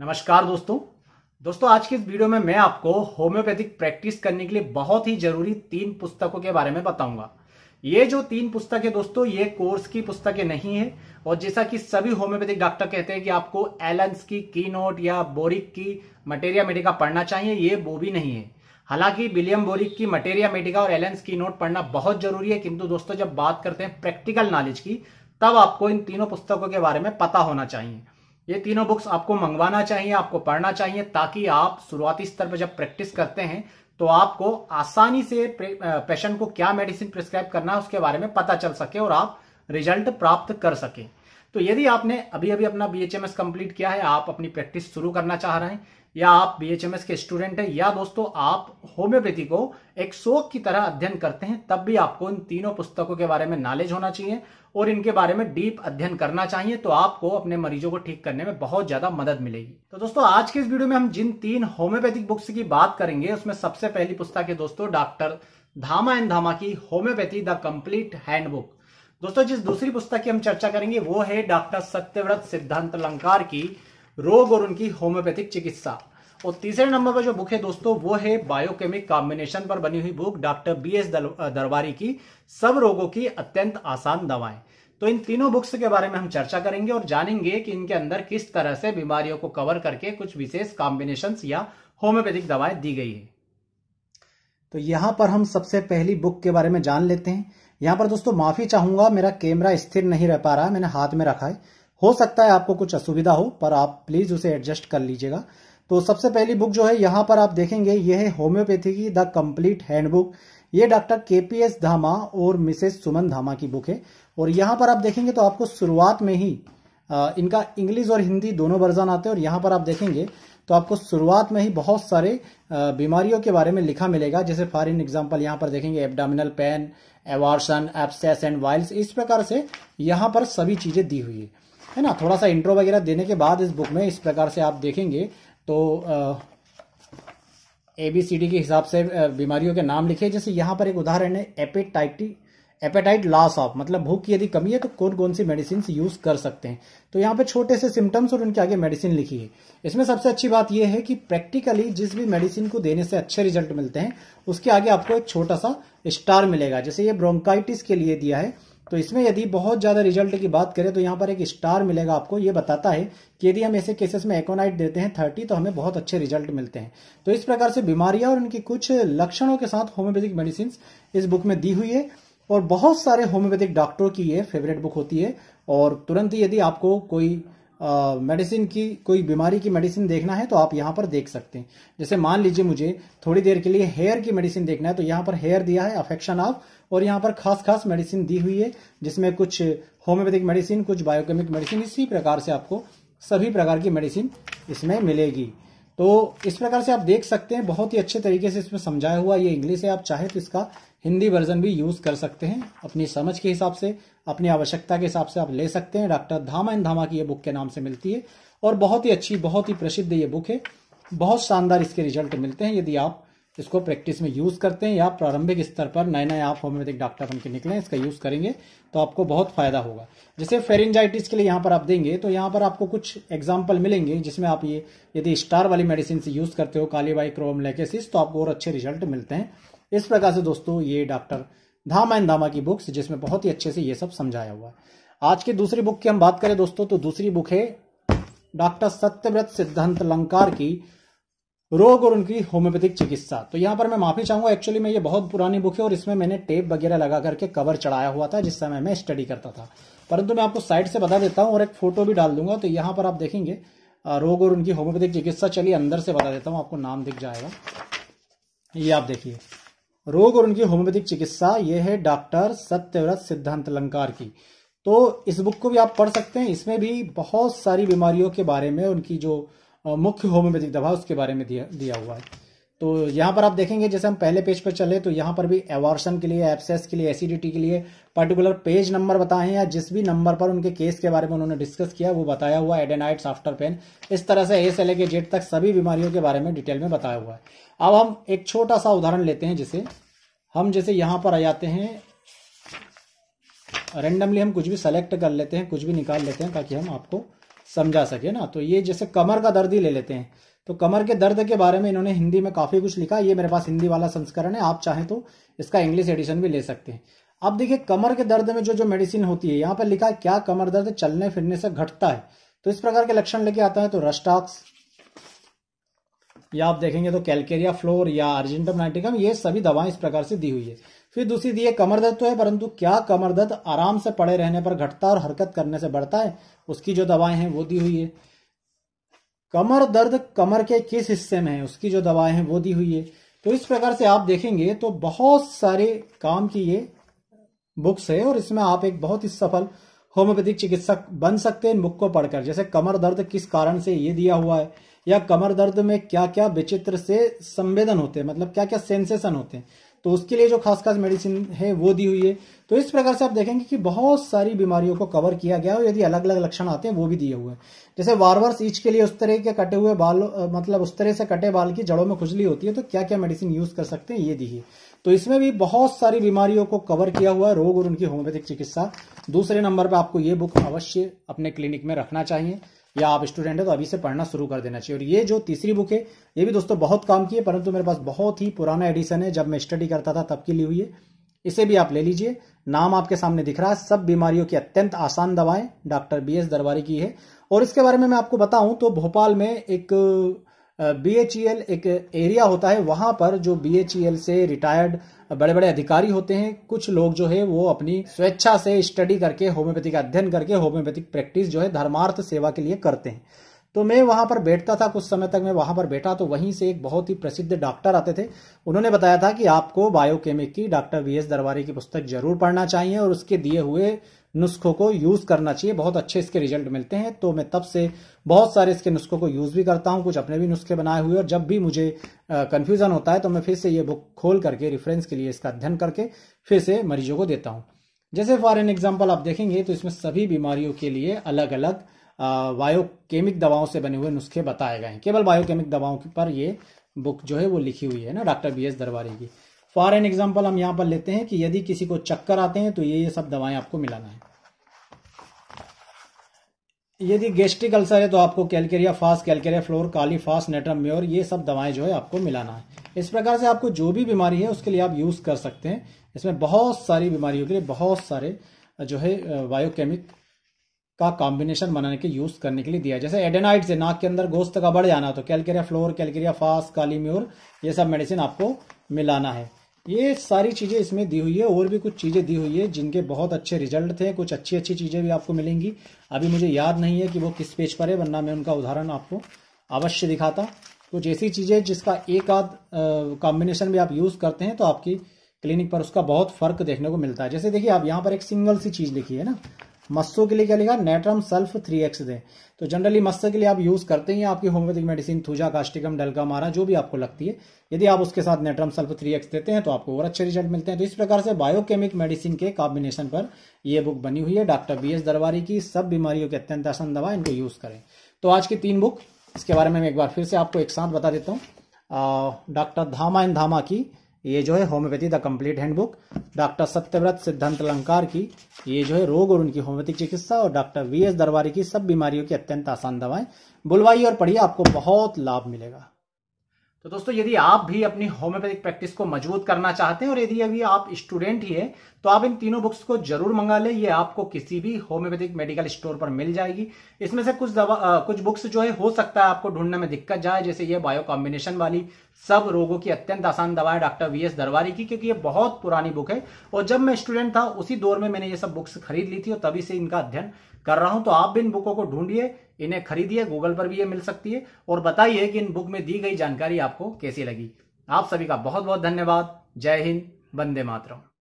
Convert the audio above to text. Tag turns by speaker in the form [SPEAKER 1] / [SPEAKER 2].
[SPEAKER 1] नमस्कार दोस्तों दोस्तों आज की इस वीडियो में मैं आपको होम्योपैथिक प्रैक्टिस करने के लिए बहुत ही जरूरी तीन पुस्तकों के बारे में बताऊंगा ये जो तीन पुस्तकें दोस्तों ये कोर्स की पुस्तकें नहीं है और जैसा कि सभी होम्योपैथिक डॉक्टर कहते हैं कि आपको एलन्स की की नोट या बोरिक की मटेरिया मेडिका पढ़ना चाहिए ये वो भी नहीं है हालांकि विलियम बोरिक की मटेरिया मेडिका और एलन्स की नोट पढ़ना बहुत जरूरी है किंतु दोस्तों जब बात करते हैं प्रैक्टिकल नॉलेज की तब आपको इन तीनों पुस्तकों के बारे में पता होना चाहिए ये तीनों बुक्स आपको मंगवाना चाहिए आपको पढ़ना चाहिए ताकि आप शुरुआती स्तर पर जब प्रैक्टिस करते हैं तो आपको आसानी से पेशेंट को क्या मेडिसिन प्रिस्क्राइब करना है उसके बारे में पता चल सके और आप रिजल्ट प्राप्त कर सके तो यदि आपने अभी अभी अपना बी एच कंप्लीट किया है आप अपनी प्रैक्टिस शुरू करना चाह रहे हैं या आप बीएचएमएस के स्टूडेंट हैं या दोस्तों आप होम्योपैथी को एक शोक की तरह अध्ययन करते हैं तब भी आपको इन तीनों पुस्तकों के बारे में नॉलेज होना चाहिए और इनके बारे में डीप अध्ययन करना चाहिए तो आपको अपने मरीजों को ठीक करने में बहुत ज्यादा मदद मिलेगी तो दोस्तों आज के इस वीडियो में हम जिन तीन होम्योपैथिक बुक्स की बात करेंगे उसमें सबसे पहली पुस्तक है दोस्तों डॉक्टर धामा एंड धामा की होम्योपैथी द कंप्लीट हैंडबुक दोस्तों जिस दूसरी पुस्तक की हम चर्चा करेंगे वो है डॉक्टर सत्यव्रत सिद्धांत अलंकार की रोग और उनकी होम्योपैथिक चिकित्सा और तीसरे नंबर पर जो बुक है दोस्तों वो है बायोकेमिक कॉम्बिनेशन पर बनी हुई बुक डॉक्टर बी एस दरबारी की सब रोगों की अत्यंत आसान दवाएं तो इन तीनों बुक्स के बारे में हम चर्चा करेंगे और जानेंगे कि इनके अंदर किस तरह से बीमारियों को कवर करके कुछ विशेष कॉम्बिनेशन या होम्योपैथिक दवाएं दी गई है तो यहां पर हम सबसे पहली बुक के बारे में जान लेते हैं यहां पर दोस्तों माफी चाहूंगा मेरा कैमरा स्थिर नहीं रह पा रहा मैंने हाथ में रखा है हो सकता है आपको कुछ असुविधा हो पर आप प्लीज उसे एडजस्ट कर लीजिएगा तो सबसे पहली बुक जो है यहाँ पर आप देखेंगे ये है होम्योपैथी की द कंप्लीट हैंडबुक ये डॉक्टर के पी एस धामा और मिसेस सुमन धामा की बुक है और यहाँ पर आप देखेंगे तो आपको शुरुआत में ही इनका इंग्लिश और हिंदी दोनों वर्जन आते हैं और यहाँ पर आप देखेंगे तो आपको शुरुआत में ही बहुत सारे बीमारियों के बारे में लिखा मिलेगा जैसे फॉर इन एग्जाम्पल यहाँ पर देखेंगे abdominal pain aversion abscess and wiles इस प्रकार से यहाँ पर सभी चीजें दी हुई है है ना थोड़ा सा इंट्रो वगैरह देने के बाद इस बुक में इस प्रकार से आप देखेंगे तो ए बी सी डी के हिसाब से बीमारियों के नाम लिखे जैसे यहाँ पर एक उदाहरण है एपेटाइटी एपेटाइट लॉस ऑफ मतलब भूख की यदि कमी है तो कौन कौन सी मेडिसिन यूज कर सकते हैं तो यहाँ पे छोटे से सिम्टम्स और उनके आगे मेडिसिन लिखी है इसमें सबसे अच्छी बात यह है कि प्रैक्टिकली जिस भी मेडिसिन को देने से अच्छे रिजल्ट मिलते हैं उसके आगे आपको एक छोटा सा स्टार मिलेगा जैसे ये ब्रोंकाइटिस के लिए दिया है तो इसमें यदि बहुत ज़्यादा रिजल्ट की बात करें तो यहाँ पर एक स्टार मिलेगा आपको ये बताता है कि यदि हम ऐसे केसेस में एकोनाइट देते हैं थर्टी तो हमें बहुत अच्छे रिजल्ट मिलते हैं तो इस प्रकार से बीमारियां और उनकी कुछ लक्षणों के साथ होम्योपैथिक मेडिसिन इस बुक में दी हुई है और बहुत सारे होम्योपैथिक डॉक्टरों की ये फेवरेट बुक होती है और तुरंत ही यदि आपको कोई मेडिसिन की कोई बीमारी की मेडिसिन देखना है तो आप यहाँ पर देख सकते हैं जैसे मान लीजिए मुझे थोड़ी देर के लिए हेयर की मेडिसिन देखना है तो यहाँ पर हेयर दिया है अफेक्शन ऑफ और यहाँ पर खास खास मेडिसिन दी हुई है जिसमें कुछ होम्योपैथिक मेडिसिन कुछ बायोकेमिक मेडिसिन इसी प्रकार से आपको सभी प्रकार की मेडिसिन इसमें मिलेगी तो इस प्रकार से आप देख सकते हैं बहुत ही अच्छे तरीके से इसमें समझाया हुआ ये इंग्लिश है आप चाहे तो इसका हिंदी वर्जन भी यूज कर सकते हैं अपनी समझ के हिसाब से अपनी आवश्यकता के हिसाब से आप ले सकते हैं डॉक्टर धामा एंड धामा की ये बुक के नाम से मिलती है और बहुत ही अच्छी बहुत ही प्रसिद्ध ये बुक है बहुत शानदार इसके रिजल्ट मिलते हैं यदि आप इसको प्रैक्टिस में यूज़ करते हैं या प्रारंभिक स्तर पर नए नए आप होम्योपैथिक डॉक्टर बनकर निकलें इसका यूज़ करेंगे तो आपको बहुत फायदा होगा जैसे फेरेंजाइटिस के लिए यहाँ पर आप देंगे तो यहाँ पर आपको कुछ एग्जाम्पल मिलेंगे जिसमें आप ये यदि स्टार वाली मेडिसिन से यूज़ करते हो कालीबाई क्रोम लेकेसिस तो आपको और अच्छे रिजल्ट मिलते हैं इस प्रकार से दोस्तों ये डॉक्टर धामा एंड धामा की बुक्स जिसमें बहुत ही अच्छे से ये सब समझाया हुआ है आज की दूसरी बुक की हम बात करें दोस्तों तो दूसरी बुक है डॉक्टर सत्यव्रत सिद्धांत लंकार की रोग और उनकी होम्योपैथिक चिकित्सा तो यहाँ पर मैं माफी चाहूंगा एक्चुअली मैं ये बहुत पुरानी बुक है और इसमें मैंने टेप वगैरह लगा करके कवर चढ़ाया हुआ था जिस समय मैं स्टडी करता था परंतु मैं आपको साइड से बता देता हूँ और एक फोटो भी डाल दूंगा तो यहाँ पर आप देखेंगे रोग और उनकी होम्योपैथिक चिकित्सा चलिए अंदर से बता देता हूँ आपको नाम दिख जाएगा ये आप देखिए रोग और उनकी होम्योपैथिक चिकित्सा ये है डॉक्टर सत्यव्रत सिद्धांत लंकार की तो इस बुक को भी आप पढ़ सकते हैं इसमें भी बहुत सारी बीमारियों के बारे में उनकी जो मुख्य होम्योपैथिक दवा उसके बारे में दिया दिया हुआ है तो यहाँ पर आप देखेंगे जैसे हम पहले पेज पर चले तो यहाँ पर भी एवॉर्सन के लिए एप्सेस के लिए एसिडिटी के लिए पर्टिकुलर पेज नंबर बताए हैं या जिस भी नंबर पर उनके केस के बारे में उन्होंने डिस्कस किया वो बताया हुआ एडेनाइट्स आफ्टर पेन इस तरह से ए से लेके जेड तक सभी बीमारियों के बारे में डिटेल में बताया हुआ है अब हम एक छोटा सा उदाहरण लेते हैं जिसे हम जैसे यहाँ पर आ जाते हैं रेंडमली हम कुछ भी सेलेक्ट कर लेते हैं कुछ भी निकाल लेते हैं ताकि हम आपको समझा सके ना तो ये जैसे कमर का दर्द ही ले लेते हैं तो कमर के दर्द के बारे में इन्होंने हिंदी में काफ़ी कुछ लिखा ये मेरे पास हिंदी वाला संस्करण है आप चाहें तो इसका इंग्लिश एडिशन भी ले सकते हैं अब देखिए कमर के दर्द में जो जो मेडिसिन होती है यहाँ पर लिखा है क्या कमर दर्द चलने फिरने से घटता है तो इस प्रकार के लक्षण लेके आता है तो रस्टाक्स या आप देखेंगे तो कैलकेरिया फ्लोर या अर्जेंटम ये सभी दवाएं इस प्रकार से दी हुई है फिर दूसरी दी है कमर दर्द तो है परंतु क्या कमर दर्द आराम से पड़े रहने पर घटता और हरकत करने से बढ़ता है उसकी जो दवाएं हैं वो दी हुई है कमर दर्द कमर के किस हिस्से में है उसकी जो दवाएं हैं वो दी हुई है तो इस प्रकार से आप देखेंगे तो बहुत सारे काम की ये बुक्स है और इसमें आप एक बहुत ही सफल होम्योपैथिक चिकित्सक बन सकते हैं बुक को पढ़कर जैसे कमर दर्द किस कारण से ये दिया हुआ है या कमर दर्द में क्या क्या विचित्र से संवेदन होते हैं मतलब क्या क्या सेंसेशन होते हैं तो उसके लिए जो खास खास मेडिसिन है वो दी हुई है तो इस प्रकार से आप देखेंगे कि बहुत सारी बीमारियों को कवर किया गया और यदि अलग अलग लक्षण आते हैं वो भी दिए हुए हैं जैसे वारवर्स ईच के लिए उस तरह के कटे हुए बाल मतलब उस तरह से कटे बाल की जड़ों में खुजली होती है तो क्या क्या मेडिसिन यूज कर सकते हैं ये दी है तो इसमें भी बहुत सारी बीमारियों को कवर किया हुआ है रोग और उनकी होम्योपैथिक चिकित्सा दूसरे नंबर पर आपको ये बुक अवश्य अपने क्लिनिक में रखना चाहिए या आप स्टूडेंट है तो अभी से पढ़ना शुरू कर देना चाहिए और ये जो तीसरी बुक है ये भी दोस्तों बहुत काम की है परंतु मेरे पास बहुत ही पुराना एडिशन है जब मैं स्टडी करता था तब की ली हुई है इसे भी आप ले लीजिए नाम आपके सामने दिख रहा है सब बीमारियों की अत्यंत आसान दवाएं डॉक्टर बी एस दरबारी की है और इसके बारे में मैं आपको बताऊं तो भोपाल में एक बी एच ई एल एक एरिया होता है वहाँ पर जो बी एच ई एल से रिटायर्ड बड़े बड़े अधिकारी होते हैं कुछ लोग जो है वो अपनी स्वेच्छा से स्टडी करके होम्योपैथी का अध्ययन करके होम्योपैथिक प्रैक्टिस जो है धर्मार्थ सेवा के लिए करते हैं तो मैं वहां पर बैठता था कुछ समय तक मैं वहां पर बैठा तो वहीं से एक बहुत ही प्रसिद्ध डॉक्टर आते थे उन्होंने बताया था कि आपको बायोकेमिक की डॉक्टर वी एस दरबारी की पुस्तक जरूर पढ़ना चाहिए और उसके दिए हुए नुस्खों को यूज़ करना चाहिए बहुत अच्छे इसके रिजल्ट मिलते हैं तो मैं तब से बहुत सारे इसके नुस्खों को यूज़ भी करता हूँ कुछ अपने भी नुस्खे बनाए हुए और जब भी मुझे कंफ्यूजन होता है तो मैं फिर से ये बुक खोल करके रिफरेंस के लिए इसका अध्ययन करके फिर से मरीजों को देता हूँ जैसे फॉर एन एग्जाम्पल आप देखेंगे तो इसमें सभी बीमारियों के लिए अलग अलग बायोकेमिक दवाओं से बने हुए नुस्खे बताए गए हैं केवल बायोकेमिक दवाओं पर ये बुक जो है वो लिखी हुई है ना डॉक्टर बी एस दरबारी की फॉर एन एग्जाम्पल हम यहां पर लेते हैं कि यदि किसी को चक्कर आते हैं तो ये ये सब दवाएं आपको मिलाना है यदि गेस्ट्रिक अल्सर है तो आपको calcarea phos calcarea fluor kali phos natrum mur ये सब दवाएं जो है आपको मिलाना है इस प्रकार से आपको जो भी बीमारी है उसके लिए आप यूज कर सकते हैं इसमें बहुत सारी बीमारियों के लिए बहुत सारे जो है बायोकेमिक का कॉम्बिनेशन बनाने के यूज करने के लिए दिया जैसे एडेनाइड से नाक के अंदर गोश्त का बढ़ जाना तो calcarea fluor calcarea phos kali mur ये सब मेडिसिन आपको मिलाना है ये सारी चीज़ें इसमें दी हुई है और भी कुछ चीज़ें दी हुई है जिनके बहुत अच्छे रिजल्ट थे कुछ अच्छी अच्छी चीज़ें भी आपको मिलेंगी अभी मुझे याद नहीं है कि वो किस पेज पर है वरना मैं उनका उदाहरण आपको अवश्य दिखाता कुछ ऐसी चीज़ें जिसका एक आध कॉम्बिनेशन भी आप यूज़ करते हैं तो आपकी क्लिनिक पर उसका बहुत फर्क देखने को मिलता है जैसे देखिए आप यहाँ पर एक सिंगल सी चीज़ लिखी है ना मस्सों के लिए क्या लिखा नेट्रम सल्फ थ्री एक्स दे तो जनरली मस्से के लिए आप यूज करते हैं आपकी homeopathic medicine thuja causticum dulcamara जो भी आपको लगती है यदि आप उसके साथ नेट्रम सल्फ थ्री एक्स देते हैं तो आपको और अच्छे रिजल्ट मिलते हैं तो इस प्रकार से बायोकेमिक मेडिसिन के कॉम्बिनेशन पर यह बुक बनी हुई है डॉक्टर बी एस दरबारी की सब बीमारियों के अत्यंत आसान दवा इनको यूज करें तो आज की तीन बुक इसके बारे में एक बार फिर से आपको एक साथ बता देता हूँ डॉक्टर धामा इन धामा की ये जो है homeopathy the complete handbook doctor Satyavrat Siddhant Alankar की ये जो है रोग और उनकी होम्योपैथिक चिकित्सा और डॉक्टर वी एस दरबारी की सब बीमारियों की अत्यंत आसान दवाएं बुलवाइए और पढ़िए आपको बहुत लाभ मिलेगा तो दोस्तों यदि आप भी अपनी होम्योपैथिक प्रैक्टिस को मजबूत करना चाहते हैं और यदि अभी आप स्टूडेंट ही है तो आप इन तीनों बुक्स को जरूर मंगा लें ये आपको किसी भी होम्योपैथिक मेडिकल स्टोर पर मिल जाएगी इसमें से कुछ दवा कुछ बुक्स जो है हो सकता है आपको ढूंढने में दिक्कत जाए जैसे ये बायो कॉम्बिनेशन वाली सब रोगों की अत्यंत आसान दवा है डॉक्टर वी एस दरबारी की क्योंकि ये बहुत पुरानी बुक है और जब मैं स्टूडेंट था उसी दौर में मैंने ये सब बुक्स खरीद ली थी और तभी से इनका अध्ययन कर रहा हूं तो आप भी इन बुकों को ढूंढिए इन्हें खरीदिए गूगल पर भी ये मिल सकती है और बताइए कि इन बुक में दी गई जानकारी आपको कैसी लगी आप सभी का बहुत बहुत धन्यवाद जय हिंद वंदे मातरम